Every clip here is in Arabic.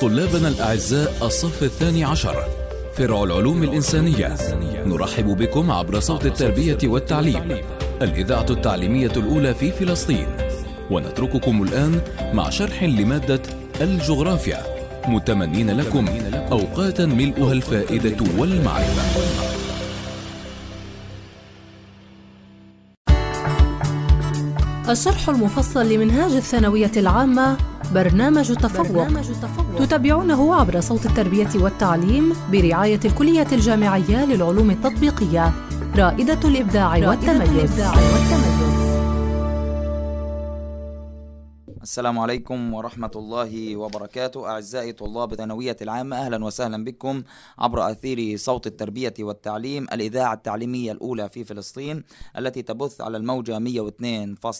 طلابنا الأعزاء الصف الثاني عشر فرع العلوم الإنسانية نرحب بكم عبر صوت التربية والتعليم الإذاعة التعليمية الأولى في فلسطين ونترككم الآن مع شرح لمادة الجغرافيا متمنين لكم أوقاتا ملؤها الفائدة والمعرفة الشرح المفصل لمنهاج الثانوية العامة برنامج تفوق, برنامج تفوق. تتابعونه عبر صوت التربية والتعليم برعاية الكلية الجامعية للعلوم التطبيقية رائدة الإبداع, رائدة والتميز. الإبداع والتميز السلام عليكم ورحمة الله وبركاته أعزائي طلاب ثانوية العامة أهلا وسهلا بكم عبر أثير صوت التربية والتعليم الإذاعة التعليمية الأولى في فلسطين التي تبث على الموجة 102.1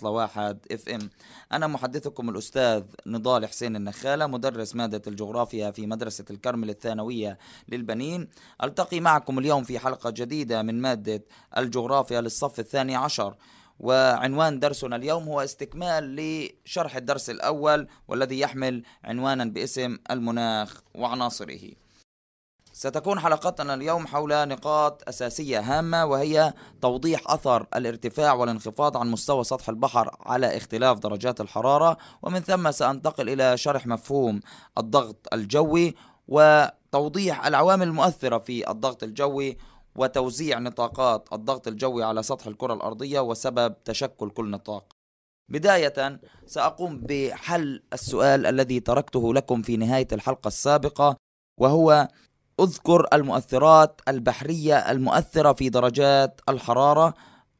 اف ام أنا محدثكم الأستاذ نضال حسين النخالة مدرس مادة الجغرافيا في مدرسة الكرمل الثانوية للبنين ألتقي معكم اليوم في حلقة جديدة من مادة الجغرافيا للصف الثاني عشر وعنوان درسنا اليوم هو استكمال لشرح الدرس الأول والذي يحمل عنوانا باسم المناخ وعناصره ستكون حلقتنا اليوم حول نقاط أساسية هامة وهي توضيح أثر الارتفاع والانخفاض عن مستوى سطح البحر على اختلاف درجات الحرارة ومن ثم سأنتقل إلى شرح مفهوم الضغط الجوي وتوضيح العوامل المؤثرة في الضغط الجوي وتوزيع نطاقات الضغط الجوي على سطح الكرة الأرضية وسبب تشكل كل نطاق. بداية سأقوم بحل السؤال الذي تركته لكم في نهاية الحلقة السابقة وهو اذكر المؤثرات البحرية المؤثرة في درجات الحرارة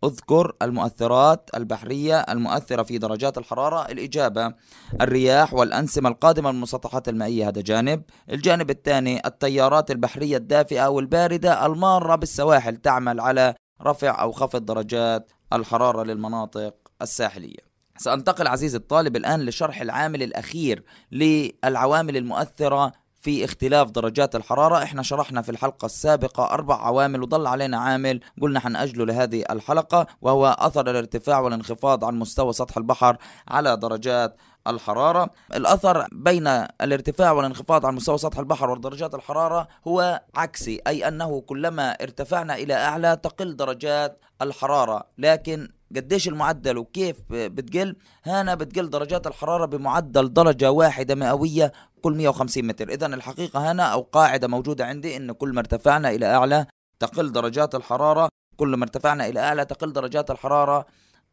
اذكر المؤثرات البحرية المؤثرة في درجات الحرارة الإجابة الرياح والأنسمة القادمة من المسطحات المائية هذا جانب الجانب الثاني التيارات البحرية الدافئة والباردة المارة بالسواحل تعمل على رفع أو خفض درجات الحرارة للمناطق الساحلية سأنتقل عزيزي الطالب الآن لشرح العامل الأخير للعوامل المؤثرة في اختلاف درجات الحرارة احنا شرحنا في الحلقة السابقة أربع عوامل وضل علينا عامل قلنا حنأجله لهذه الحلقة وهو أثر الارتفاع والانخفاض عن مستوى سطح البحر على درجات الحرارة الأثر بين الارتفاع والانخفاض عن مستوى سطح البحر ودرجات الحرارة هو عكسي أي أنه كلما ارتفعنا إلى أعلى تقل درجات الحرارة لكن قديش المعدل وكيف بتقل هنا بتقل درجات الحرارة بمعدل درجة واحدة مئوية كل 150 متر إذا الحقيقة هنا أو قاعدة موجودة عندي أن كل ما ارتفعنا إلى أعلى تقل درجات الحرارة كل ما ارتفعنا إلى أعلى تقل درجات الحرارة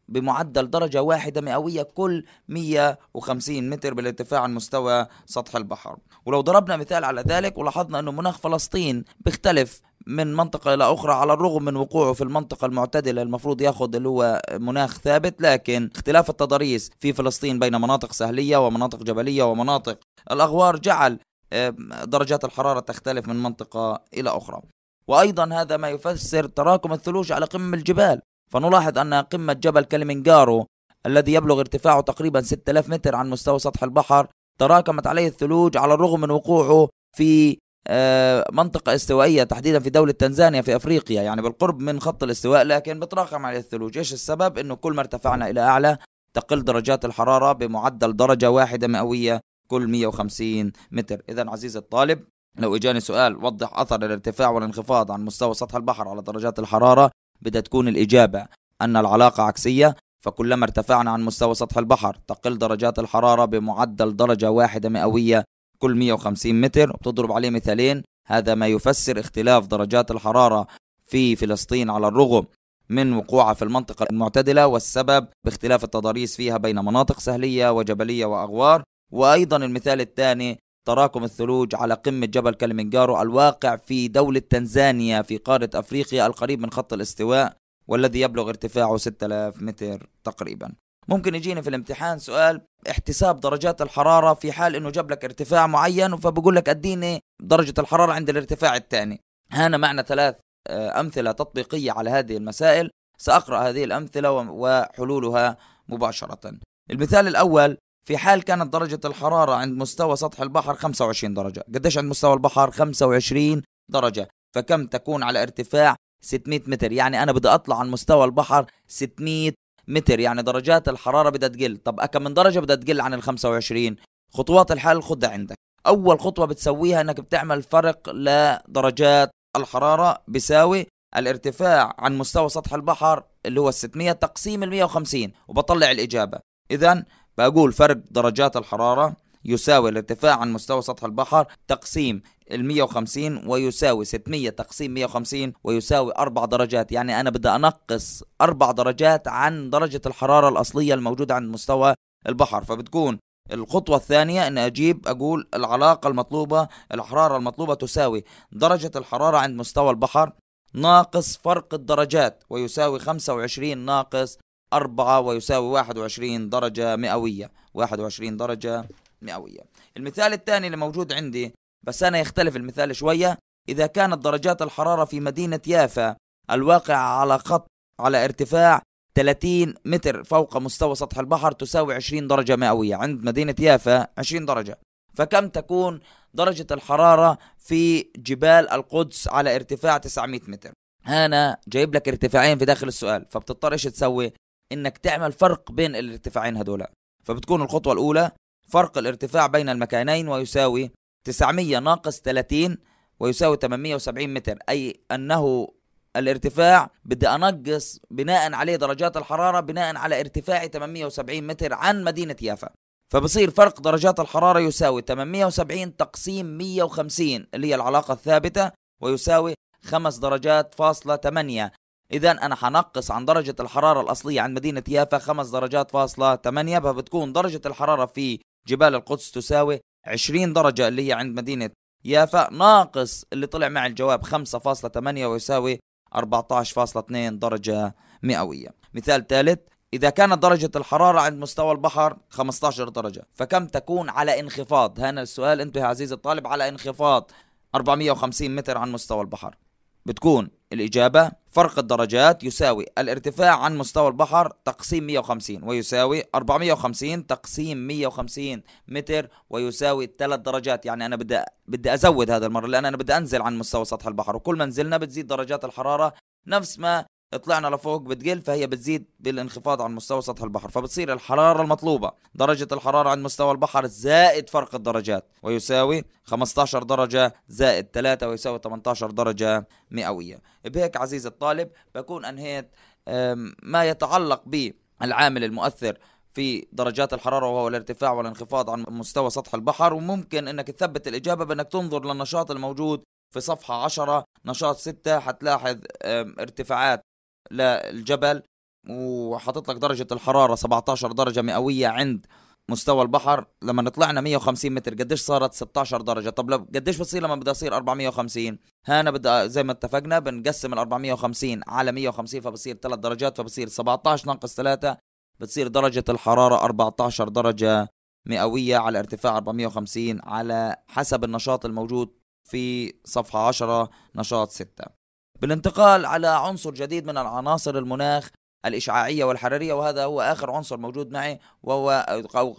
بمعدل درجة واحدة مئوية كل 150 متر بالارتفاع عن مستوى سطح البحر ولو ضربنا مثال على ذلك ولاحظنا أنه مناخ فلسطين بيختلف من منطقة إلى أخرى على الرغم من وقوعه في المنطقة المعتدلة المفروض ياخد اللي هو مناخ ثابت لكن اختلاف التضاريس في فلسطين بين مناطق سهلية ومناطق جبلية ومناطق الأغوار جعل درجات الحرارة تختلف من منطقة إلى أخرى وأيضا هذا ما يفسر تراكم الثلوج على قمم الجبال فنلاحظ أن قمة جبل كلمنجارو الذي يبلغ ارتفاعه تقريبا 6000 متر عن مستوى سطح البحر تراكمت عليه الثلوج على الرغم من وقوعه في آه، منطقة استوائية تحديدا في دولة تنزانيا في أفريقيا يعني بالقرب من خط الاستواء لكن بتراكم عليه الثلوج إيش السبب؟ أنه كل ما ارتفعنا إلى أعلى تقل درجات الحرارة بمعدل درجة واحدة مئوية كل 150 متر إذا عزيزي الطالب لو إجاني سؤال وضح أثر الارتفاع والانخفاض عن مستوى سطح البحر على درجات الحرارة بدها تكون الإجابة أن العلاقة عكسية فكلما ارتفعنا عن مستوى سطح البحر تقل درجات الحرارة بمعدل درجة واحدة مئوية كل 150 متر وبتضرب عليه مثالين هذا ما يفسر اختلاف درجات الحرارة في فلسطين على الرغم من وقوعها في المنطقة المعتدلة والسبب باختلاف التضاريس فيها بين مناطق سهلية وجبلية وأغوار وأيضا المثال الثاني تراكم الثلوج على قمة جبل كلمنجارو الواقع في دولة تنزانيا في قارة أفريقيا القريب من خط الاستواء والذي يبلغ ارتفاعه 6000 متر تقريبا ممكن يجينا في الامتحان سؤال احتساب درجات الحرارة في حال انه جاب لك ارتفاع معين فبقول لك اديني درجة الحرارة عند الارتفاع الثاني هنا معنا ثلاث آه، أمثلة تطبيقية على هذه المسائل سأقرأ هذه الأمثلة وحلولها مباشرة المثال الأول في حال كانت درجة الحرارة عند مستوى سطح البحر 25 درجة قديش عند مستوى البحر 25 درجة فكم تكون على ارتفاع 600 متر يعني أنا بدي أطلع عن مستوى البحر 600 متر يعني درجات الحراره بدها تقل طب كم من درجه بدها تقل عن ال 25 خطوات الحال خدها عندك اول خطوه بتسويها انك بتعمل فرق لدرجات الحراره بيساوي الارتفاع عن مستوى سطح البحر اللي هو ال 600 تقسيم ال 150 وبطلع الاجابه اذا بقول فرق درجات الحراره يساوي الارتفاع عن مستوى سطح البحر تقسيم ال 150 ويساوي 600 تقسيم 150 ويساوي 4 درجات يعني أنا بدي أنقص 4 درجات عن درجة الحرارة الأصلية الموجودة عند مستوى البحر فبتكون الخطوة الثانية أن أجيب أقول العلاقة المطلوبة الحرارة المطلوبة تساوي درجة الحرارة عند مستوى البحر ناقص فرق الدرجات ويساوي 25 ناقص 4 ويساوي 21 درجة مئوية 21 درجة مئوية المثال الثاني اللي موجود عندي بس أنا يختلف المثال شوية إذا كانت درجات الحرارة في مدينة يافا الواقعة على خط على ارتفاع 30 متر فوق مستوى سطح البحر تساوي 20 درجة مئوية عند مدينة يافا 20 درجة فكم تكون درجة الحرارة في جبال القدس على ارتفاع 900 متر هنا جايب لك ارتفاعين في داخل السؤال فبتضطر ايش تسوي انك تعمل فرق بين الارتفاعين هذولا فبتكون الخطوة الأولى فرق الارتفاع بين المكانين ويساوي 900 ناقص 30 ويساوي 870 متر أي أنه الارتفاع بدي أنقص بناء عليه درجات الحرارة بناء على ارتفاعي 870 متر عن مدينة يافا فبصير فرق درجات الحرارة يساوي 870 تقسيم 150 اللي هي العلاقة الثابتة ويساوي 5 درجات فاصلة 8 إذا أنا حنقص عن درجة الحرارة الأصلية عن مدينة يافا 5 درجات فاصلة 8 فبتكون درجة الحرارة في جبال القدس تساوي 20 درجة اللي هي عند مدينة يافا ناقص اللي طلع مع الجواب 5.8 ويساوي 14.2 درجة مئوية مثال ثالث إذا كانت درجة الحرارة عند مستوى البحر 15 درجة فكم تكون على انخفاض هنا السؤال أنت يا عزيزي الطالب على انخفاض 450 متر عن مستوى البحر بتكون الإجابة فرق الدرجات يساوي الارتفاع عن مستوى البحر تقسيم 150 ويساوي 450 تقسيم 150 متر ويساوي 3 درجات يعني انا بدي بدي ازود هذا المره لان انا بدي انزل عن مستوى سطح البحر وكل ما نزلنا بتزيد درجات الحراره نفس ما طلعنا لفوق بتقل فهي بتزيد بالانخفاض عن مستوى سطح البحر فبتصير الحرارة المطلوبة درجة الحرارة عند مستوى البحر زائد فرق الدرجات ويساوي 15 درجة زائد 3 ويساوي 18 درجة مئوية بهيك عزيزي الطالب بكون أنهيت ما يتعلق بالعامل المؤثر في درجات الحرارة وهو الارتفاع والانخفاض عن مستوى سطح البحر وممكن انك تثبت الاجابة بانك تنظر للنشاط الموجود في صفحة 10 نشاط 6 حتلاحظ ارتفاعات للجبل وحاطط لك درجة الحرارة 17 درجة مئوية عند مستوى البحر لما طلعنا 150 متر قديش صارت 16 درجة طب قديش بتصير لما بدها تصير 450 هنا بدأ زي ما اتفقنا بنقسم ال 450 على 150 فبصير 3 درجات فبصير 17 ناقص 3 بتصير درجة الحرارة 14 درجة مئوية على ارتفاع 450 على حسب النشاط الموجود في صفحة 10 نشاط 6 بالانتقال على عنصر جديد من العناصر المناخ الإشعاعية والحرارية وهذا هو آخر عنصر موجود معي وهو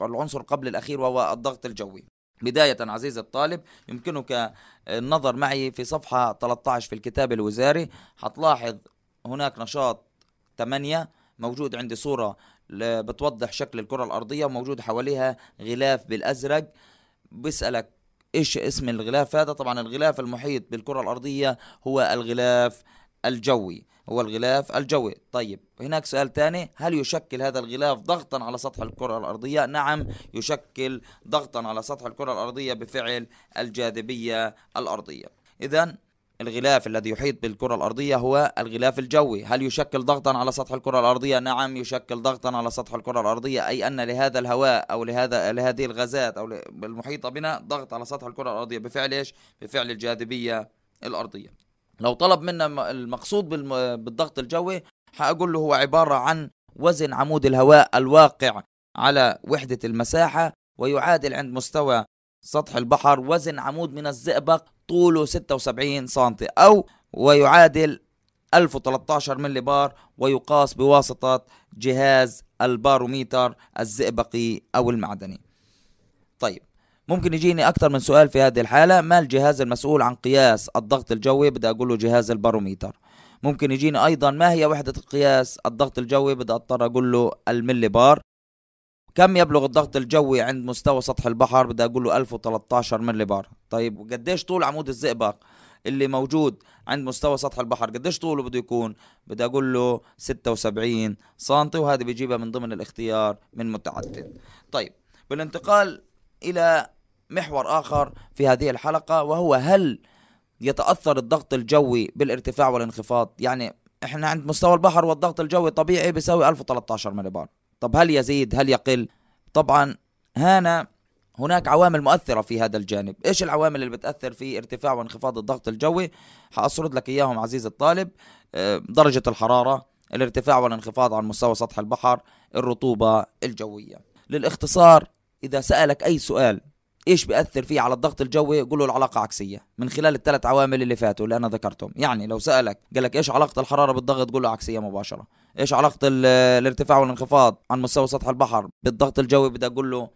العنصر قبل الأخير وهو الضغط الجوي بداية عزيزي الطالب يمكنك النظر معي في صفحة 13 في الكتاب الوزاري حتلاحظ هناك نشاط 8 موجود عندي صورة بتوضح شكل الكرة الأرضية وموجود حواليها غلاف بالأزرق بيسألك ايش اسم الغلاف هذا طبعا الغلاف المحيط بالكرة الارضية هو الغلاف الجوي هو الغلاف الجوي طيب هناك سؤال ثاني هل يشكل هذا الغلاف ضغطا على سطح الكرة الأرضية نعم يشكل ضغطا على سطح الكرة الأرضية بفعل الجاذبية الأرضية إذا الغلاف الذي يحيط بالكرة الأرضية هو الغلاف الجوي هل يشكل ضغطا على سطح الكرة الأرضية؟ نعم يشكل ضغطا على سطح الكرة الأرضية أي أن لهذا الهواء أو لهذا لهذه الغازات أو المحيطة بنا ضغط على سطح الكرة الأرضية بفعل إيش؟ بفعل الجاذبية الأرضية لو طلب منا المقصود بالضغط الجوي حأقول له هو عبارة عن وزن عمود الهواء الواقع على وحدة المساحة ويعادل عند مستوى سطح البحر وزن عمود من الزئبق طوله 76 سم أو ويعادل 1013 ملي بار ويقاس بواسطة جهاز الباروميتر الزئبقي أو المعدني طيب ممكن يجيني أكثر من سؤال في هذه الحالة ما الجهاز المسؤول عن قياس الضغط الجوي بدي أقول له جهاز الباروميتر ممكن يجيني أيضا ما هي وحدة القياس الضغط الجوي بدي أضطر أقول له الملي بار كم يبلغ الضغط الجوي عند مستوى سطح البحر بدي اقول له 1013 ملي بار طيب قديش طول عمود الزئبق اللي موجود عند مستوى سطح البحر قديش طوله بده يكون بدي اقول له 76 سم وهذه بيجيبها من ضمن الاختيار من متعدد طيب بالانتقال الى محور اخر في هذه الحلقه وهو هل يتاثر الضغط الجوي بالارتفاع والانخفاض يعني احنا عند مستوى البحر والضغط الجوي طبيعي بيساوي 1013 ملي بار طب هل يزيد هل يقل طبعا هنا هناك عوامل مؤثرة في هذا الجانب إيش العوامل اللي بتأثر في ارتفاع وانخفاض الضغط الجوي حأسرد لك إياهم عزيز الطالب آه، درجة الحرارة الارتفاع والانخفاض عن مستوى سطح البحر الرطوبة الجوية للاختصار إذا سألك أي سؤال ايش بياثر فيه على الضغط الجوي قول له العلاقه عكسيه من خلال الثلاث عوامل اللي فاتوا اللي انا ذكرتهم يعني لو سالك قال لك ايش علاقه الحراره بالضغط قول له عكسيه مباشره ايش علاقه الارتفاع والانخفاض عن مستوى سطح البحر بالضغط الجوي بدي اقول له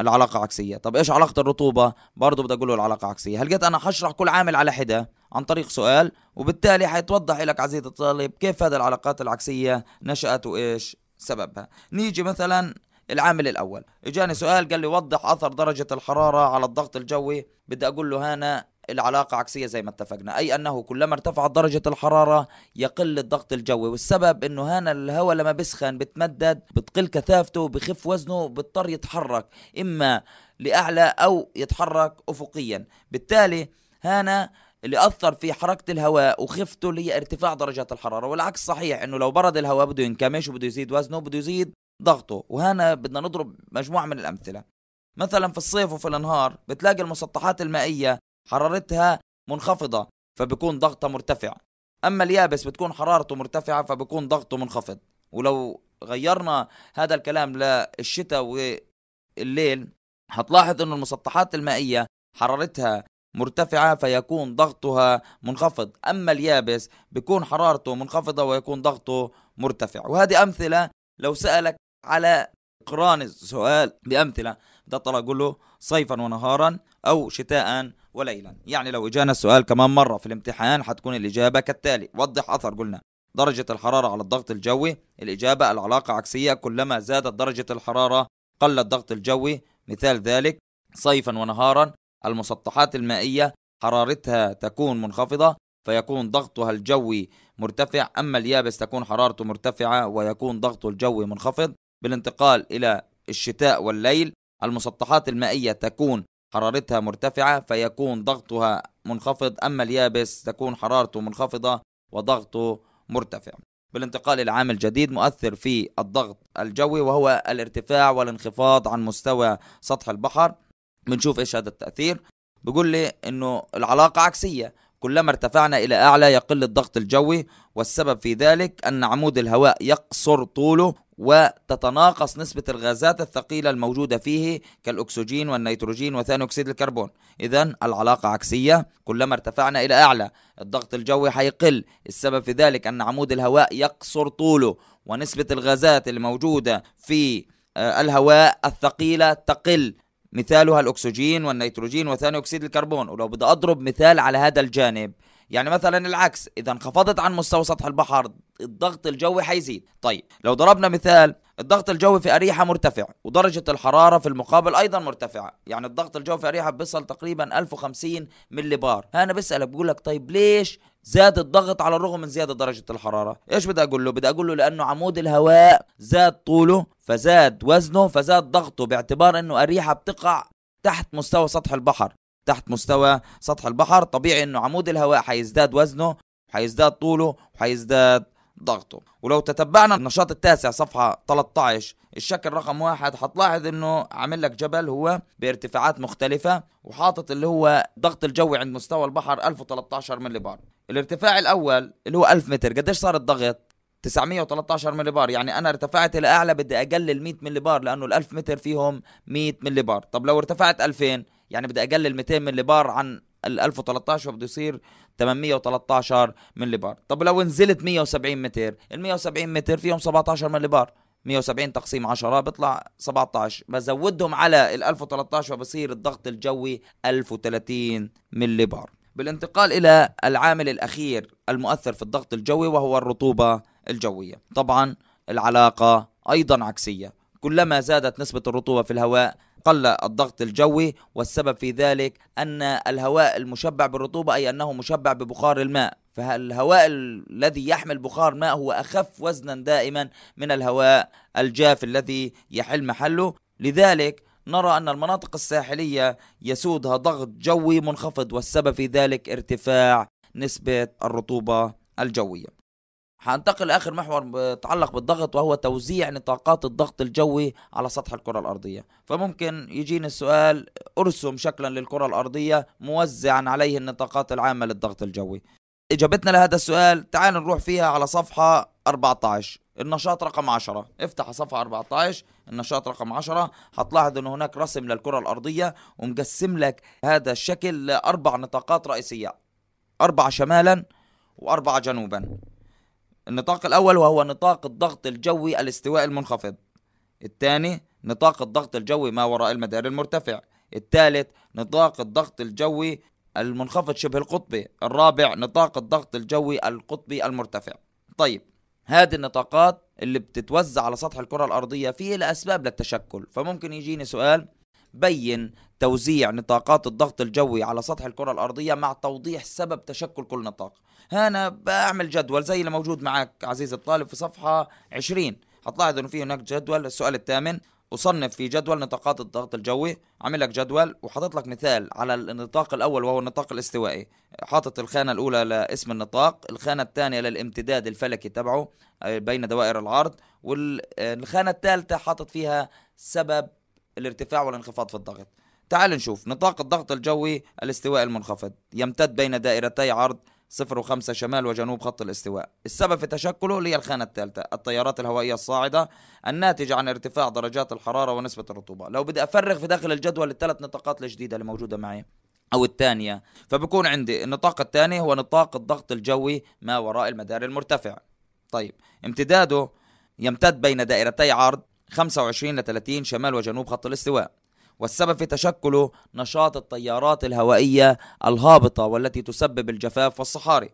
العلاقه عكسيه طب ايش علاقه الرطوبه برضه بدي اقول له العلاقه عكسيه هلقيت انا حشرح كل عامل على حده عن طريق سؤال وبالتالي حيتوضح لك عزيزي الطالب كيف هذه العلاقات العكسيه نشات وايش سببها نيجي مثلا العامل الاول اجاني سؤال قال لي وضح اثر درجه الحراره على الضغط الجوي بدي اقول له هنا العلاقة عكسية زي ما اتفقنا أي أنه كلما ارتفعت درجة الحرارة يقل الضغط الجوي والسبب أنه هنا الهواء لما بسخن بتمدد بتقل كثافته بخف وزنه بيضطر يتحرك إما لأعلى أو يتحرك أفقيا بالتالي هنا اللي أثر في حركة الهواء وخفته اللي هي ارتفاع درجات الحرارة والعكس صحيح أنه لو برد الهواء بده ينكمش وبده يزيد وزنه بده يزيد ضغطه وهنا بدنا نضرب مجموعة من الأمثلة مثلا في الصيف وفي الانهار بتلاقي المسطحات المائية حرارتها منخفضة فبكون ضغطها مرتفع أما اليابس بتكون حرارته مرتفعة فبكون ضغطه منخفض ولو غيرنا هذا الكلام للشتاء والليل هتلاحظ أن المسطحات المائية حرارتها مرتفعة فيكون ضغطها منخفض أما اليابس بيكون حرارته منخفضة ويكون ضغطه مرتفع وهذه أمثلة لو سألك على قران السؤال بأمثلة بدي أطلع أقول له صيفا ونهارا أو شتاء وليلا يعني لو إجانا السؤال كمان مرة في الامتحان حتكون الإجابة كالتالي وضح أثر قلنا درجة الحرارة على الضغط الجوي الإجابة العلاقة عكسية كلما زادت درجة الحرارة قل الضغط الجوي مثال ذلك صيفا ونهارا المسطحات المائية حرارتها تكون منخفضة فيكون ضغطها الجوي مرتفع أما اليابس تكون حرارته مرتفعة ويكون ضغطه الجوي منخفض بالانتقال إلى الشتاء والليل المسطحات المائية تكون حرارتها مرتفعة فيكون ضغطها منخفض أما اليابس تكون حرارته منخفضة وضغطه مرتفع بالانتقال لعامل جديد مؤثر في الضغط الجوي وهو الارتفاع والانخفاض عن مستوى سطح البحر بنشوف ايش هذا التأثير بيقول لي انه العلاقة عكسية كلما ارتفعنا الى اعلى يقل الضغط الجوي والسبب في ذلك ان عمود الهواء يقصر طوله وتتناقص نسبة الغازات الثقيلة الموجودة فيه كالأكسجين والنيتروجين وثاني أكسيد الكربون إذا العلاقة عكسية كلما ارتفعنا إلى أعلى الضغط الجوي حيقل السبب في ذلك أن عمود الهواء يقصر طوله ونسبة الغازات الموجودة في آه، الهواء الثقيلة تقل مثالها الأكسجين والنيتروجين وثاني أكسيد الكربون ولو بدي أضرب مثال على هذا الجانب يعني مثلا العكس إذا انخفضت عن مستوى سطح البحر الضغط الجوي حيزيد طيب لو ضربنا مثال الضغط الجوي في أريحة مرتفع ودرجة الحرارة في المقابل أيضا مرتفعة يعني الضغط الجوي في أريحة بيصل تقريبا 1050 ملي بار أنا بسألك بقول لك طيب ليش زاد الضغط على الرغم من زيادة درجة الحرارة ايش بدي اقول له بدي اقول له لانه عمود الهواء زاد طوله فزاد وزنه فزاد ضغطه باعتبار انه اريحة بتقع تحت مستوى سطح البحر تحت مستوى سطح البحر طبيعي انه عمود الهواء حيزداد وزنه حيزداد طوله وحيزداد ضغطه ولو تتبعنا النشاط التاسع صفحة 13 الشكل رقم واحد حتلاحظ انه عامل لك جبل هو بارتفاعات مختلفة وحاطط اللي هو ضغط الجوي عند مستوى البحر 1013 ملي بار الارتفاع الاول اللي هو 1000 متر قديش صار الضغط 913 ملي بار يعني انا ارتفعت لاعلى بدي اقلل 100 ملي بار لانه ال1000 متر فيهم 100 ملي بار طب لو ارتفعت 2000 يعني بدي اقلل 200 ملي بار عن ال 1013 فبده يصير 813 ملي بار طب لو نزلت 170 متر ال 170 متر فيهم 17 ملي بار 170 تقسيم 10 بيطلع 17 بزودهم على ال 1013 فبصير الضغط الجوي 1030 ملي بار بالانتقال الى العامل الاخير المؤثر في الضغط الجوي وهو الرطوبه الجويه طبعا العلاقه ايضا عكسيه كلما زادت نسبه الرطوبه في الهواء قل الضغط الجوي والسبب في ذلك أن الهواء المشبع بالرطوبة أي أنه مشبع ببخار الماء فالهواء الذي يحمل بخار ماء هو أخف وزنا دائما من الهواء الجاف الذي يحل محله لذلك نرى أن المناطق الساحلية يسودها ضغط جوي منخفض والسبب في ذلك ارتفاع نسبة الرطوبة الجوية هنتقل لاخر محور بيتعلق بالضغط وهو توزيع نطاقات الضغط الجوي على سطح الكره الارضيه فممكن يجيني السؤال ارسم شكلا للكره الارضيه موزعا عليه النطاقات العامه للضغط الجوي اجابتنا لهذا السؤال تعال نروح فيها على صفحه 14 النشاط رقم 10 افتح صفحه 14 النشاط رقم 10 هتلاحظ ان هناك رسم للكره الارضيه ومقسم لك هذا الشكل لاربع نطاقات رئيسيه اربعه شمالا واربعه جنوبا النطاق الأول وهو نطاق الضغط الجوي الاستوائي المنخفض الثاني نطاق الضغط الجوي ما وراء المدار المرتفع الثالث نطاق الضغط الجوي المنخفض شبه القطبي الرابع نطاق الضغط الجوي القطبي المرتفع طيب هذه النطاقات اللي بتتوزع على سطح الكرة الأرضية فيه لأسباب للتشكل فممكن يجيني سؤال بين توزيع نطاقات الضغط الجوي على سطح الكرة الأرضية مع توضيح سبب تشكل كل نطاق هنا بعمل جدول زي اللي موجود معك عزيزي الطالب في صفحة 20 هتلاحظ انه في هناك جدول السؤال الثامن أصنف في جدول نطاقات الضغط الجوي عمل لك جدول وحاطط لك مثال على النطاق الأول وهو النطاق الاستوائي حاطط الخانة الأولى لاسم النطاق الخانة الثانية للامتداد الفلكي تبعه آه، بين دوائر العرض والخانة الثالثة حاطط فيها سبب الارتفاع والانخفاض في الضغط تعال نشوف نطاق الضغط الجوي الاستواء المنخفض يمتد بين دائرتي عرض 0 و5 شمال وجنوب خط الاستواء السبب في تشكله هي الخانة الثالثة التيارات الهوائية الصاعدة الناتجة عن ارتفاع درجات الحرارة ونسبة الرطوبة لو بدي أفرغ في داخل الجدول الثلاث نطاقات الجديدة اللي موجودة معي أو الثانية فبكون عندي النطاق الثاني هو نطاق الضغط الجوي ما وراء المدار المرتفع طيب امتداده يمتد بين دائرتي عرض 25 ل 30 شمال وجنوب خط الاستواء والسبب في تشكله نشاط التيارات الهوائية الهابطة والتي تسبب الجفاف والصحاري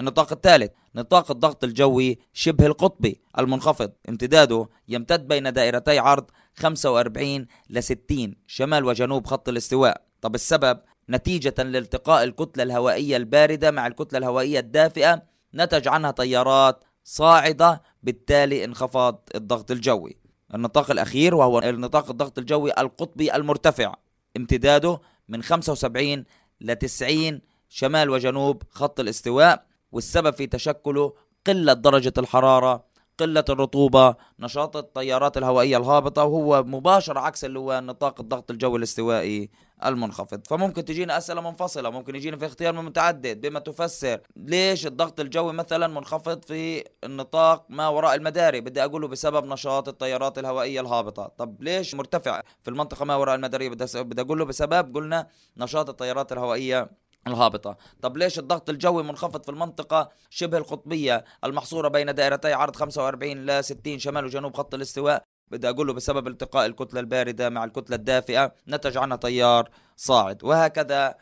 النطاق الثالث نطاق الضغط الجوي شبه القطبي المنخفض امتداده يمتد بين دائرتي عرض 45 ل 60 شمال وجنوب خط الاستواء طب السبب نتيجة لالتقاء الكتلة الهوائية الباردة مع الكتلة الهوائية الدافئة نتج عنها تيارات صاعدة بالتالي انخفض الضغط الجوي النطاق الأخير وهو النطاق الضغط الجوي القطبي المرتفع امتداده من 75 ل 90 شمال وجنوب خط الاستواء والسبب في تشكله قلة درجة الحرارة قلة الرطوبة نشاط التيارات الهوائية الهابطة وهو مباشر عكس اللي هو نطاق الضغط الجوي الاستوائي المنخفض فممكن تجينا أسئلة منفصلة ممكن يجينا في اختيار من متعدد بما تفسر ليش الضغط الجوي مثلا منخفض في النطاق ما وراء المداري بدي أقوله بسبب نشاط التيارات الهوائية الهابطة طب ليش مرتفع في المنطقة ما وراء المداري بدي أقوله بسبب قلنا نشاط التيارات الهوائية الهابطة طب ليش الضغط الجوي منخفض في المنطقة شبه القطبية المحصورة بين دائرتي عرض 45 ل 60 شمال وجنوب خط الاستواء بدي أقول له بسبب التقاء الكتلة الباردة مع الكتلة الدافئة نتج عنها تيار صاعد وهكذا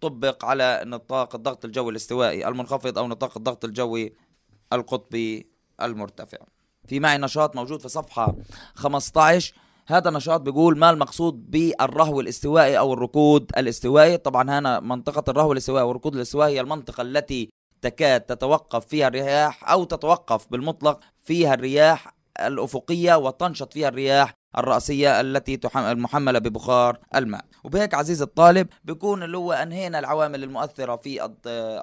طبق على نطاق الضغط الجوي الاستوائي المنخفض أو نطاق الضغط الجوي القطبي المرتفع في معي نشاط موجود في صفحة 15 هذا النشاط بيقول ما المقصود بالرهو الاستوائي أو الركود الاستوائي طبعا هنا منطقة الرهو الاستوائي والركود الاستوائي هي المنطقة التي تكاد تتوقف فيها الرياح أو تتوقف بالمطلق فيها الرياح الأفقية وتنشط فيها الرياح الرأسية التي المحملة ببخار الماء وبهيك عزيز الطالب بيكون اللي هو أنهينا العوامل المؤثرة في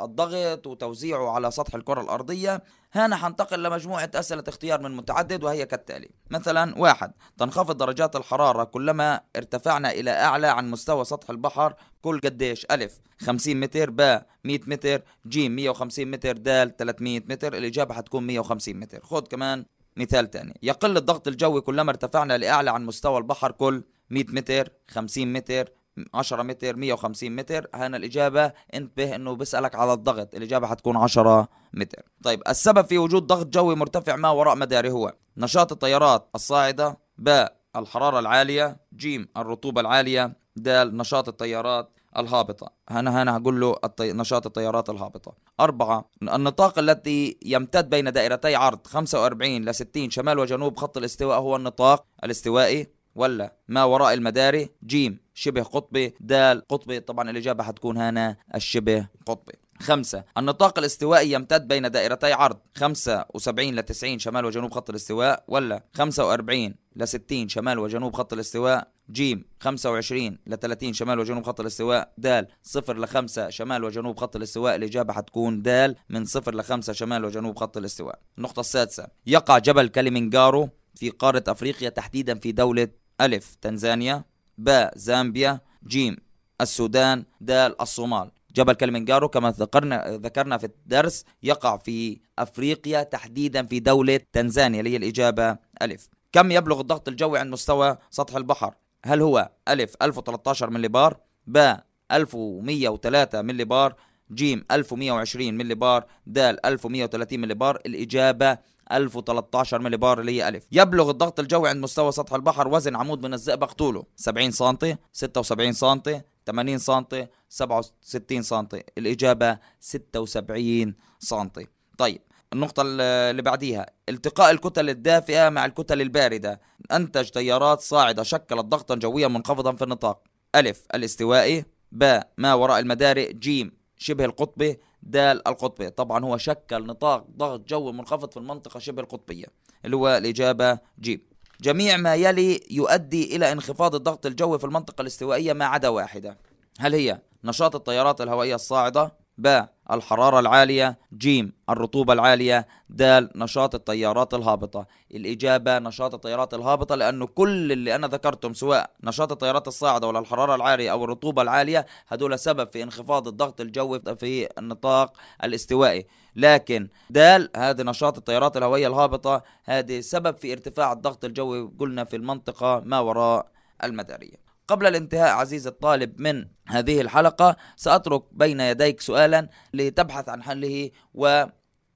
الضغط وتوزيعه على سطح الكرة الأرضية هنا حنتقل لمجموعة أسئلة اختيار من متعدد وهي كالتالي مثلا واحد تنخفض درجات الحرارة كلما ارتفعنا إلى أعلى عن مستوى سطح البحر كل قديش ألف 50 متر ب 100 متر جيم 150 متر دال 300 متر الإجابة حتكون 150 متر خد كمان مثال تاني يقل الضغط الجوي كلما ارتفعنا لأعلى عن مستوى البحر كل 100 متر 50 متر 10 متر 150 متر هنا الإجابة انتبه أنه بيسألك على الضغط الإجابة حتكون 10 متر طيب السبب في وجود ضغط جوي مرتفع ما وراء مداري هو نشاط التيارات الصاعدة باء الحرارة العالية جيم الرطوبة العالية د نشاط التيارات الهابطة هنا هنا هقول له الطي... نشاط التيارات الهابطة أربعة النطاق التي يمتد بين دائرتي عرض 45 ل 60 شمال وجنوب خط الاستواء هو النطاق الاستوائي ولا ما وراء المداري جيم شبه قطبي دال قطبي طبعا الإجابة حتكون هنا الشبه قطبي خمسة النطاق الاستوائي يمتد بين دائرتي عرض 75 ل 90 شمال وجنوب خط الاستواء ولا 45 ل 60 شمال وجنوب خط الاستواء جيم 25 ل 30 شمال وجنوب خط الاستواء دال 0 ل 5 شمال وجنوب خط الاستواء الإجابة حتكون دال من 0 ل 5 شمال وجنوب خط الاستواء النقطة السادسة يقع جبل كليمنجارو في قارة أفريقيا تحديدا في دولة ألف تنزانيا ب زامبيا جيم السودان دال الصومال جبل كلمنجارو كما ذكرنا ذكرنا في الدرس يقع في افريقيا تحديدا في دوله تنزانيا اللي هي الاجابه الف كم يبلغ الضغط الجوي عند مستوى سطح البحر هل هو أ 1013 ملي بار باء 1103 ملي بار جيم 1120 ملي بار د 1130 ملي بار الإجابة 1013 ملي بار اللي هي ألف يبلغ الضغط الجوي عند مستوى سطح البحر وزن عمود من الزئبق طوله 70 سم 76 سم 80 سم 67 سم الإجابة 76 سم طيب النقطة اللي بعديها التقاء الكتل الدافئة مع الكتل الباردة أنتج تيارات صاعدة شكلت ضغطا جويا منخفضا في النطاق ألف الاستوائي باء ما وراء المدارئ جيم شبه القطبي دال القطبي طبعا هو شكل نطاق ضغط جوي منخفض في المنطقة شبه القطبية اللي هو الإجابة جيم جميع ما يلي يؤدي إلى انخفاض الضغط الجوي في المنطقة الاستوائية ما عدا واحدة هل هي نشاط التيارات الهوائية الصاعدة ب الحرارة العالية ج الرطوبة العالية د نشاط التيارات الهابطة الإجابة نشاط التيارات الهابطة لأنه كل اللي أنا ذكرتهم سواء نشاط التيارات الصاعدة ولا الحرارة العالية أو الرطوبة العالية هدول سبب في انخفاض الضغط الجوي في النطاق الاستوائي لكن د هذه نشاط التيارات الهوية الهابطة هذه سبب في ارتفاع الضغط الجوي قلنا في المنطقة ما وراء المدارية قبل الانتهاء عزيز الطالب من هذه الحلقة سأترك بين يديك سؤالا لتبحث عن حله و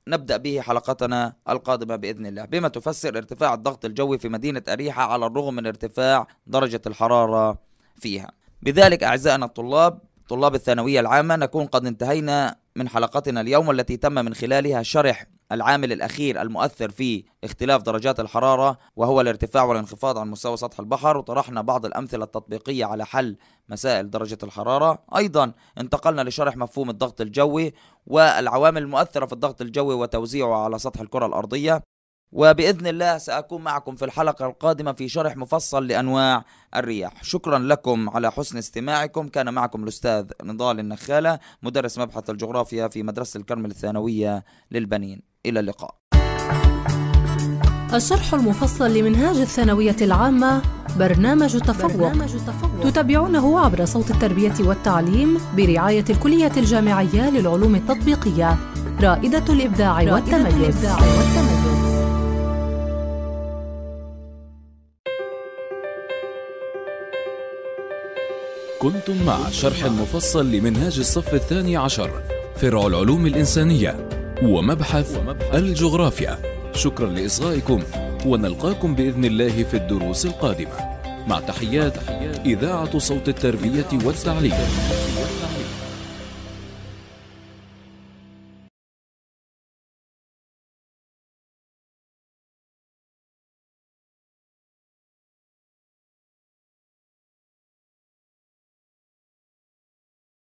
نبدأ به حلقتنا القادمة بإذن الله بما تفسر ارتفاع الضغط الجوي في مدينة أريحة على الرغم من ارتفاع درجة الحرارة فيها بذلك أعزائنا الطلاب طلاب الثانوية العامة نكون قد انتهينا من حلقتنا اليوم التي تم من خلالها شرح العامل الأخير المؤثر في اختلاف درجات الحرارة وهو الارتفاع والانخفاض عن مستوى سطح البحر وطرحنا بعض الأمثلة التطبيقية على حل مسائل درجة الحرارة أيضا انتقلنا لشرح مفهوم الضغط الجوي والعوامل المؤثرة في الضغط الجوي وتوزيعه على سطح الكرة الأرضية وبإذن الله سأكون معكم في الحلقة القادمة في شرح مفصل لأنواع الرياح شكرا لكم على حسن استماعكم كان معكم الأستاذ نضال النخالة مدرس مبحث الجغرافيا في مدرسة الكرمل الثانوية للبنين إلى اللقاء الشرح المفصل لمنهاج الثانوية العامة برنامج التفوق, برنامج التفوق. تتابعونه عبر صوت التربية والتعليم برعاية الكلية الجامعية للعلوم التطبيقية رائدة الإبداع, رائدة والتميز. الإبداع والتميز كنتم مع الشرح المفصل لمنهاج الصف الثاني عشر فرع العلوم الإنسانية ومبحث الجغرافيا شكرا لإصغائكم ونلقاكم بإذن الله في الدروس القادمة مع تحيات إذاعة صوت التربية والتعليم